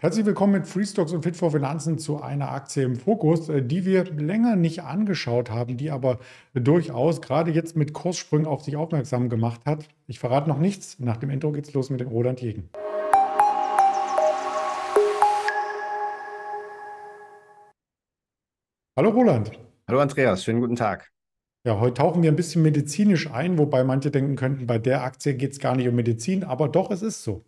Herzlich willkommen mit Freestocks und fit for Finanzen zu einer Aktie im Fokus, äh, die wir länger nicht angeschaut haben, die aber durchaus gerade jetzt mit Kurssprüngen auf sich aufmerksam gemacht hat. Ich verrate noch nichts. Nach dem Intro geht's los mit dem Roland Jägen. Hallo Roland. Hallo Andreas, schönen guten Tag. Ja, heute tauchen wir ein bisschen medizinisch ein, wobei manche denken könnten, bei der Aktie geht es gar nicht um Medizin, aber doch, es ist so.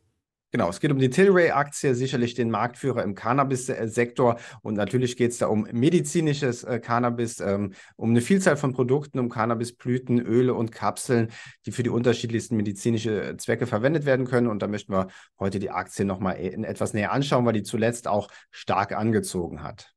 Genau, es geht um die Tilray-Aktie, sicherlich den Marktführer im Cannabis-Sektor. Und natürlich geht es da um medizinisches äh, Cannabis, ähm, um eine Vielzahl von Produkten, um Cannabisblüten, Öle und Kapseln, die für die unterschiedlichsten medizinische äh, Zwecke verwendet werden können. Und da möchten wir heute die Aktie nochmal äh, etwas näher anschauen, weil die zuletzt auch stark angezogen hat.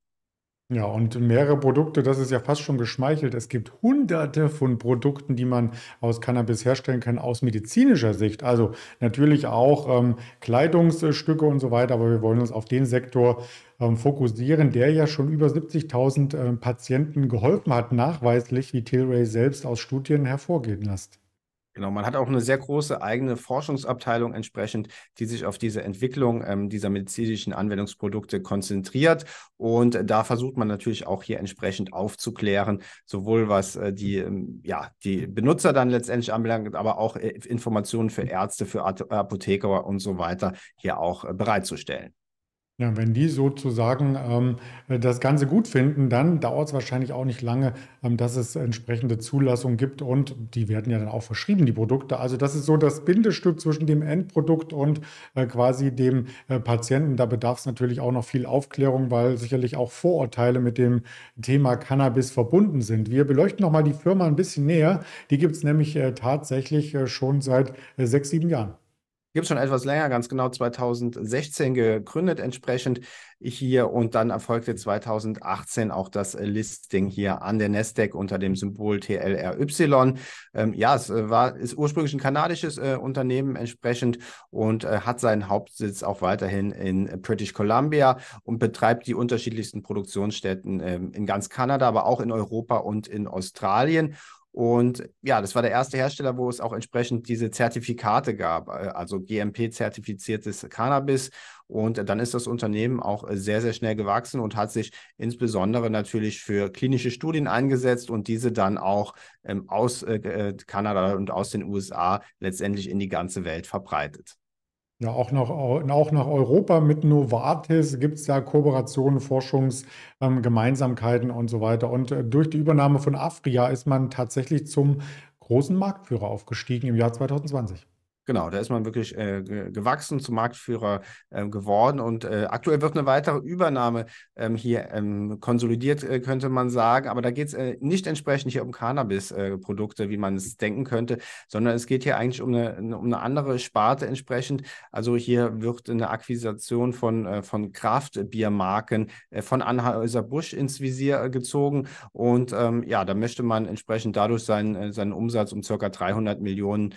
Ja, und mehrere Produkte, das ist ja fast schon geschmeichelt. Es gibt hunderte von Produkten, die man aus Cannabis herstellen kann, aus medizinischer Sicht. Also natürlich auch ähm, Kleidungsstücke und so weiter, aber wir wollen uns auf den Sektor ähm, fokussieren, der ja schon über 70.000 ähm, Patienten geholfen hat, nachweislich, wie Tilray selbst aus Studien hervorgehen lässt. Genau, man hat auch eine sehr große eigene Forschungsabteilung entsprechend, die sich auf diese Entwicklung ähm, dieser medizinischen Anwendungsprodukte konzentriert. Und da versucht man natürlich auch hier entsprechend aufzuklären, sowohl was äh, die, ähm, ja, die Benutzer dann letztendlich anbelangt, aber auch äh, Informationen für Ärzte, für Apotheker und so weiter hier auch äh, bereitzustellen. Ja, wenn die sozusagen ähm, das Ganze gut finden, dann dauert es wahrscheinlich auch nicht lange, ähm, dass es entsprechende Zulassungen gibt und die werden ja dann auch verschrieben, die Produkte. Also das ist so das Bindestück zwischen dem Endprodukt und äh, quasi dem äh, Patienten. Da bedarf es natürlich auch noch viel Aufklärung, weil sicherlich auch Vorurteile mit dem Thema Cannabis verbunden sind. Wir beleuchten nochmal die Firma ein bisschen näher. Die gibt es nämlich äh, tatsächlich äh, schon seit äh, sechs, sieben Jahren. Gibt es schon etwas länger, ganz genau 2016 gegründet entsprechend hier und dann erfolgte 2018 auch das Listing hier an der Nasdaq unter dem Symbol TLRY. Ähm, ja, es äh, war ist ursprünglich ein kanadisches äh, Unternehmen entsprechend und äh, hat seinen Hauptsitz auch weiterhin in British Columbia und betreibt die unterschiedlichsten Produktionsstätten äh, in ganz Kanada, aber auch in Europa und in Australien. Und ja, das war der erste Hersteller, wo es auch entsprechend diese Zertifikate gab, äh, also GMP-zertifiziertes Cannabis. Und dann ist das Unternehmen auch sehr, sehr schnell gewachsen und hat sich insbesondere natürlich für klinische Studien eingesetzt und diese dann auch ähm, aus äh, Kanada und aus den USA letztendlich in die ganze Welt verbreitet. Ja, auch nach, auch nach Europa mit Novartis gibt es ja Kooperationen, Forschungsgemeinsamkeiten ähm, und so weiter. Und äh, durch die Übernahme von Afria ist man tatsächlich zum großen Marktführer aufgestiegen im Jahr 2020. Genau, da ist man wirklich äh, gewachsen, zum Marktführer äh, geworden und äh, aktuell wird eine weitere Übernahme ähm, hier ähm, konsolidiert, äh, könnte man sagen. Aber da geht es äh, nicht entsprechend hier um Cannabis-Produkte, äh, wie man es denken könnte, sondern es geht hier eigentlich um eine, ne, um eine andere Sparte entsprechend. Also hier wird eine Akquisition von, von Kraftbiermarken von Anhäuser-Busch ins Visier gezogen und ähm, ja, da möchte man entsprechend dadurch seinen, seinen Umsatz um circa 300 Millionen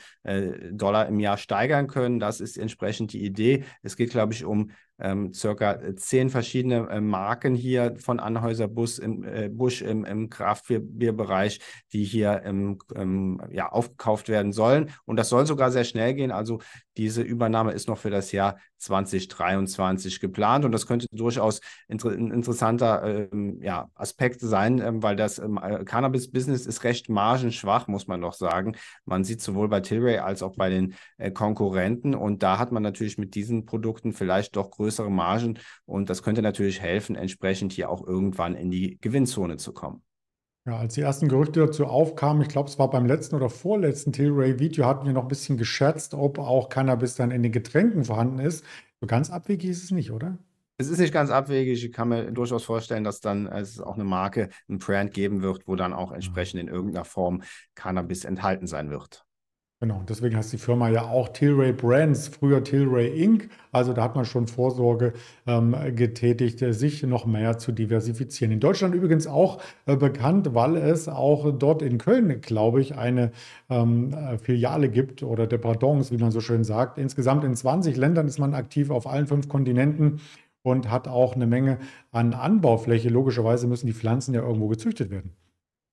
Dollar im im Jahr steigern können. Das ist entsprechend die Idee. Es geht, glaube ich, um ähm, circa äh, zehn verschiedene äh, Marken hier von Anhäuser Bus im, äh, Busch im, im Kraftbierbereich, die hier im, ähm, ja, aufgekauft werden sollen. Und das soll sogar sehr schnell gehen. Also diese Übernahme ist noch für das Jahr 2023 geplant. Und das könnte durchaus inter ein interessanter ähm, ja, Aspekt sein, ähm, weil das ähm, äh, Cannabis-Business ist recht margenschwach, muss man doch sagen. Man sieht sowohl bei Tilray als auch bei den äh, Konkurrenten. Und da hat man natürlich mit diesen Produkten vielleicht doch größere größere Margen. Und das könnte natürlich helfen, entsprechend hier auch irgendwann in die Gewinnzone zu kommen. Ja, als die ersten Gerüchte dazu aufkamen, ich glaube, es war beim letzten oder vorletzten Tilray-Video, hatten wir noch ein bisschen geschätzt, ob auch Cannabis dann in den Getränken vorhanden ist. So ganz abwegig ist es nicht, oder? Es ist nicht ganz abwegig. Ich kann mir durchaus vorstellen, dass dann äh, es auch eine Marke, ein Brand geben wird, wo dann auch entsprechend in irgendeiner Form Cannabis enthalten sein wird. Genau, deswegen heißt die Firma ja auch Tilray Brands, früher Tilray Inc. Also da hat man schon Vorsorge ähm, getätigt, äh, sich noch mehr zu diversifizieren. In Deutschland übrigens auch äh, bekannt, weil es auch dort in Köln, glaube ich, eine ähm, äh, Filiale gibt oder Departements, wie man so schön sagt. Insgesamt in 20 Ländern ist man aktiv auf allen fünf Kontinenten und hat auch eine Menge an Anbaufläche. Logischerweise müssen die Pflanzen ja irgendwo gezüchtet werden.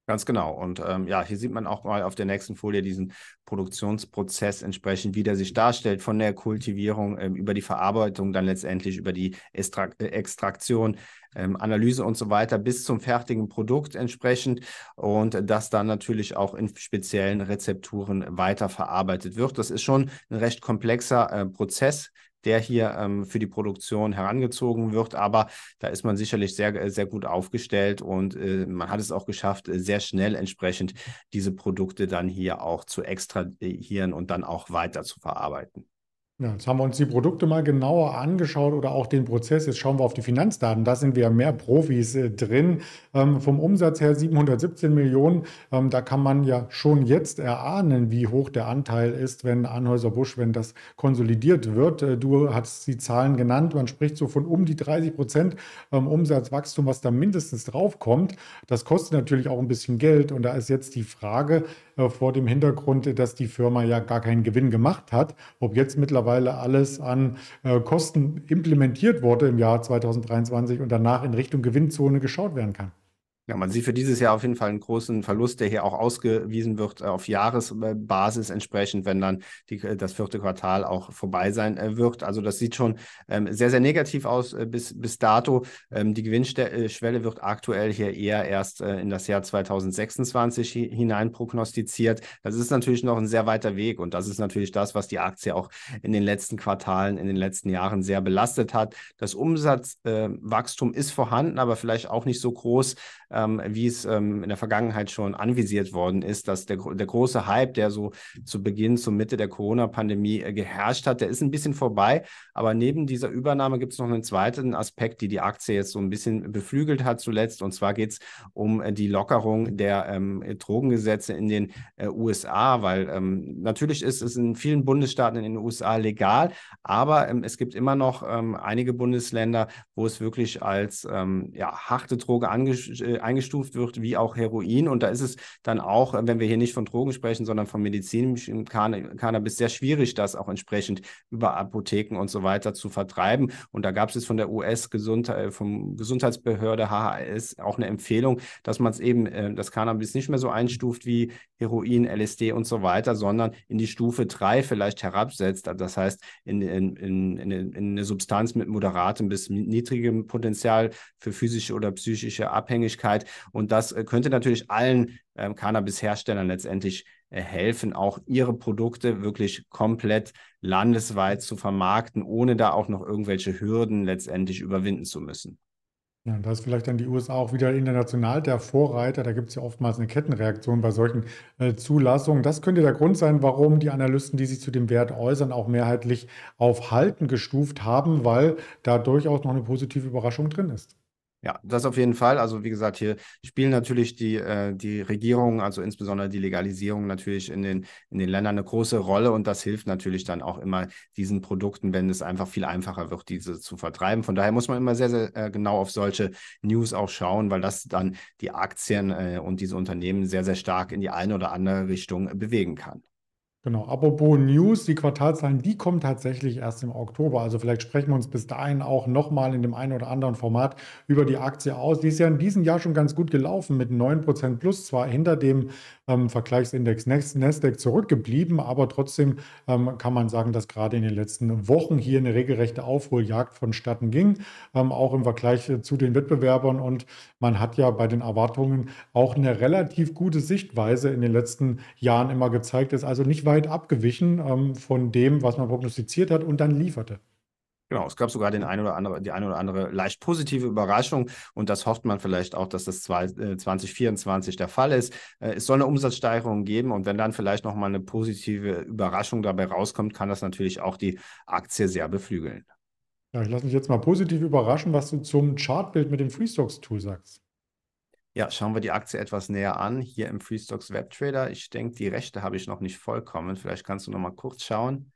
Ganz genau. Und ähm, ja, hier sieht man auch mal auf der nächsten Folie diesen Produktionsprozess entsprechend, wie der sich darstellt, von der Kultivierung ähm, über die Verarbeitung, dann letztendlich über die Estra äh, Extraktion, ähm, Analyse und so weiter bis zum fertigen Produkt entsprechend und das dann natürlich auch in speziellen Rezepturen weiterverarbeitet wird. Das ist schon ein recht komplexer äh, Prozess, der hier ähm, für die Produktion herangezogen wird. Aber da ist man sicherlich sehr, äh, sehr gut aufgestellt und äh, man hat es auch geschafft, äh, sehr schnell entsprechend diese Produkte dann hier auch zu extrahieren und dann auch weiter zu verarbeiten. Ja, jetzt haben wir uns die Produkte mal genauer angeschaut oder auch den Prozess. Jetzt schauen wir auf die Finanzdaten. Da sind wir mehr Profis äh, drin. Ähm, vom Umsatz her 717 Millionen. Ähm, da kann man ja schon jetzt erahnen, wie hoch der Anteil ist, wenn Anhäuser Busch, wenn das konsolidiert wird. Äh, du hast die Zahlen genannt. Man spricht so von um die 30 Prozent ähm, Umsatzwachstum, was da mindestens draufkommt. Das kostet natürlich auch ein bisschen Geld. Und da ist jetzt die Frage äh, vor dem Hintergrund, äh, dass die Firma ja gar keinen Gewinn gemacht hat, ob jetzt mittlerweile mittlerweile alles an äh, Kosten implementiert wurde im Jahr 2023 und danach in Richtung Gewinnzone geschaut werden kann. Ja, man sieht für dieses Jahr auf jeden Fall einen großen Verlust, der hier auch ausgewiesen wird äh, auf Jahresbasis entsprechend, wenn dann die, äh, das vierte Quartal auch vorbei sein äh, wird. Also das sieht schon ähm, sehr, sehr negativ aus äh, bis, bis dato. Ähm, die Gewinnschwelle wird aktuell hier eher erst äh, in das Jahr 2026 hi hinein prognostiziert. Das ist natürlich noch ein sehr weiter Weg und das ist natürlich das, was die Aktie auch in den letzten Quartalen, in den letzten Jahren sehr belastet hat. Das Umsatzwachstum äh, ist vorhanden, aber vielleicht auch nicht so groß ähm, wie es ähm, in der Vergangenheit schon anvisiert worden ist, dass der, der große Hype, der so zu Beginn, zur Mitte der Corona-Pandemie äh, geherrscht hat, der ist ein bisschen vorbei. Aber neben dieser Übernahme gibt es noch einen zweiten Aspekt, die die Aktie jetzt so ein bisschen beflügelt hat zuletzt. Und zwar geht es um äh, die Lockerung der ähm, Drogengesetze in den äh, USA, weil ähm, natürlich ist es in vielen Bundesstaaten in den USA legal, aber ähm, es gibt immer noch ähm, einige Bundesländer, wo es wirklich als ja, harte Droge angeschaut äh, eingestuft wird wie auch Heroin. Und da ist es dann auch, wenn wir hier nicht von Drogen sprechen, sondern von medizinischem Cannabis, sehr schwierig, das auch entsprechend über Apotheken und so weiter zu vertreiben. Und da gab es jetzt von der us äh, Gesundheitsbehörde HHS auch eine Empfehlung, dass man es eben, äh, das Cannabis nicht mehr so einstuft wie Heroin, LSD und so weiter, sondern in die Stufe 3 vielleicht herabsetzt. Also das heißt, in, in, in, in eine Substanz mit moderatem bis niedrigem Potenzial für physische oder psychische Abhängigkeit Möglichkeit. Und das äh, könnte natürlich allen ähm, Cannabis-Herstellern letztendlich äh, helfen, auch ihre Produkte wirklich komplett landesweit zu vermarkten, ohne da auch noch irgendwelche Hürden letztendlich überwinden zu müssen. Ja, da ist vielleicht dann die USA auch wieder international der Vorreiter. Da gibt es ja oftmals eine Kettenreaktion bei solchen äh, Zulassungen. Das könnte der Grund sein, warum die Analysten, die sich zu dem Wert äußern, auch mehrheitlich auf Halten gestuft haben, weil da durchaus noch eine positive Überraschung drin ist. Ja, das auf jeden Fall. Also wie gesagt, hier spielen natürlich die, äh, die Regierungen, also insbesondere die Legalisierung natürlich in den, in den Ländern eine große Rolle und das hilft natürlich dann auch immer diesen Produkten, wenn es einfach viel einfacher wird, diese zu vertreiben. Von daher muss man immer sehr, sehr äh, genau auf solche News auch schauen, weil das dann die Aktien äh, und diese Unternehmen sehr, sehr stark in die eine oder andere Richtung bewegen kann. Genau, apropos News, die Quartalzahlen, die kommen tatsächlich erst im Oktober. Also vielleicht sprechen wir uns bis dahin auch nochmal in dem einen oder anderen Format über die Aktie aus. Die ist ja in diesem Jahr schon ganz gut gelaufen mit 9% plus, zwar hinter dem ähm, Vergleichsindex Nasdaq zurückgeblieben, aber trotzdem ähm, kann man sagen, dass gerade in den letzten Wochen hier eine regelrechte Aufholjagd vonstatten ging, ähm, auch im Vergleich äh, zu den Wettbewerbern. Und man hat ja bei den Erwartungen auch eine relativ gute Sichtweise in den letzten Jahren immer gezeigt, ist also nicht weit abgewichen ähm, von dem, was man prognostiziert hat und dann lieferte. Genau, es gab sogar den ein oder andere, die eine oder andere leicht positive Überraschung und das hofft man vielleicht auch, dass das 2024 äh, der Fall ist. Äh, es soll eine Umsatzsteigerung geben und wenn dann vielleicht nochmal eine positive Überraschung dabei rauskommt, kann das natürlich auch die Aktie sehr beflügeln. Ja, ich lasse mich jetzt mal positiv überraschen, was du zum Chartbild mit dem Freestocks-Tool sagst. Ja, schauen wir die Aktie etwas näher an. Hier im Freestocks Webtrader. Ich denke, die Rechte habe ich noch nicht vollkommen. Vielleicht kannst du noch mal kurz schauen.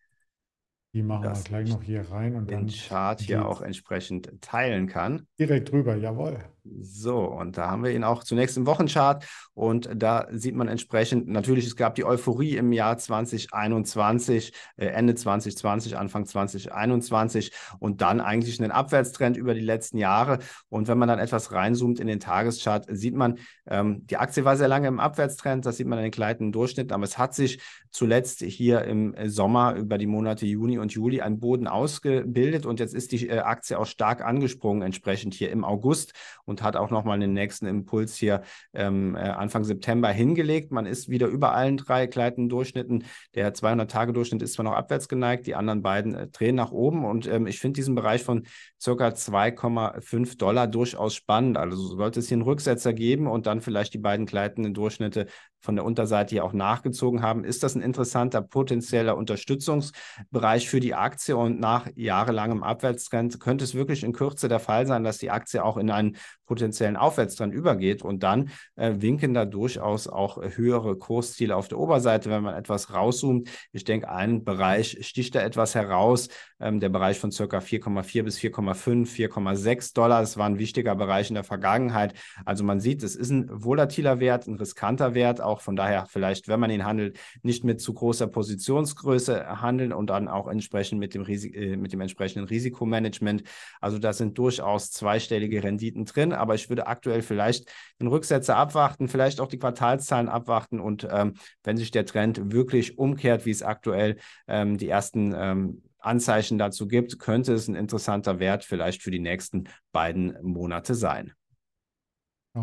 Die machen wir gleich noch hier rein und den dann den Chart hier auch entsprechend teilen kann. Direkt drüber, jawohl. So, und da haben wir ihn auch zunächst im Wochenchart und da sieht man entsprechend, natürlich, es gab die Euphorie im Jahr 2021, äh, Ende 2020, Anfang 2021 und dann eigentlich einen Abwärtstrend über die letzten Jahre. Und wenn man dann etwas reinzoomt in den Tageschart, sieht man, ähm, die Aktie war sehr lange im Abwärtstrend, das sieht man in den kleinen Durchschnitten, aber es hat sich zuletzt hier im Sommer über die Monate Juni und Juli ein Boden ausgebildet und jetzt ist die äh, Aktie auch stark angesprungen, entsprechend hier im August. Und und hat auch nochmal den nächsten Impuls hier ähm, äh, Anfang September hingelegt. Man ist wieder über allen drei gleitenden Durchschnitten. Der 200-Tage-Durchschnitt ist zwar noch abwärts geneigt, die anderen beiden äh, drehen nach oben und ähm, ich finde diesen Bereich von circa 2,5 Dollar durchaus spannend. Also sollte es hier einen Rücksetzer geben und dann vielleicht die beiden gleitenden Durchschnitte von der Unterseite ja auch nachgezogen haben. Ist das ein interessanter potenzieller Unterstützungsbereich für die Aktie? Und nach jahrelangem Abwärtstrend könnte es wirklich in Kürze der Fall sein, dass die Aktie auch in einen potenziellen Aufwärtstrend übergeht. Und dann äh, winken da durchaus auch höhere Kursziele auf der Oberseite, wenn man etwas rauszoomt. Ich denke, ein Bereich sticht da etwas heraus. Ähm, der Bereich von circa 4,4 bis 4,5, 4,6 Dollar. Das war ein wichtiger Bereich in der Vergangenheit. Also man sieht, es ist ein volatiler Wert, ein riskanter Wert auch. Von daher vielleicht, wenn man ihn handelt, nicht mit zu großer Positionsgröße handeln und dann auch entsprechend mit dem, Risi äh, mit dem entsprechenden Risikomanagement. Also da sind durchaus zweistellige Renditen drin, aber ich würde aktuell vielleicht den Rücksetzer abwarten, vielleicht auch die Quartalszahlen abwarten und ähm, wenn sich der Trend wirklich umkehrt, wie es aktuell ähm, die ersten ähm, Anzeichen dazu gibt, könnte es ein interessanter Wert vielleicht für die nächsten beiden Monate sein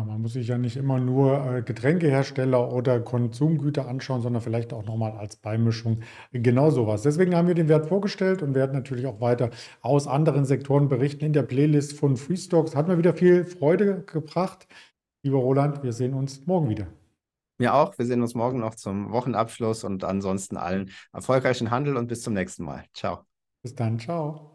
man muss sich ja nicht immer nur äh, Getränkehersteller oder Konsumgüter anschauen, sondern vielleicht auch nochmal als Beimischung genau sowas. Deswegen haben wir den Wert vorgestellt und werden natürlich auch weiter aus anderen Sektoren berichten. In der Playlist von Freestocks hat mir wieder viel Freude gebracht. Lieber Roland, wir sehen uns morgen wieder. Mir auch. Wir sehen uns morgen noch zum Wochenabschluss und ansonsten allen erfolgreichen Handel und bis zum nächsten Mal. Ciao. Bis dann. Ciao.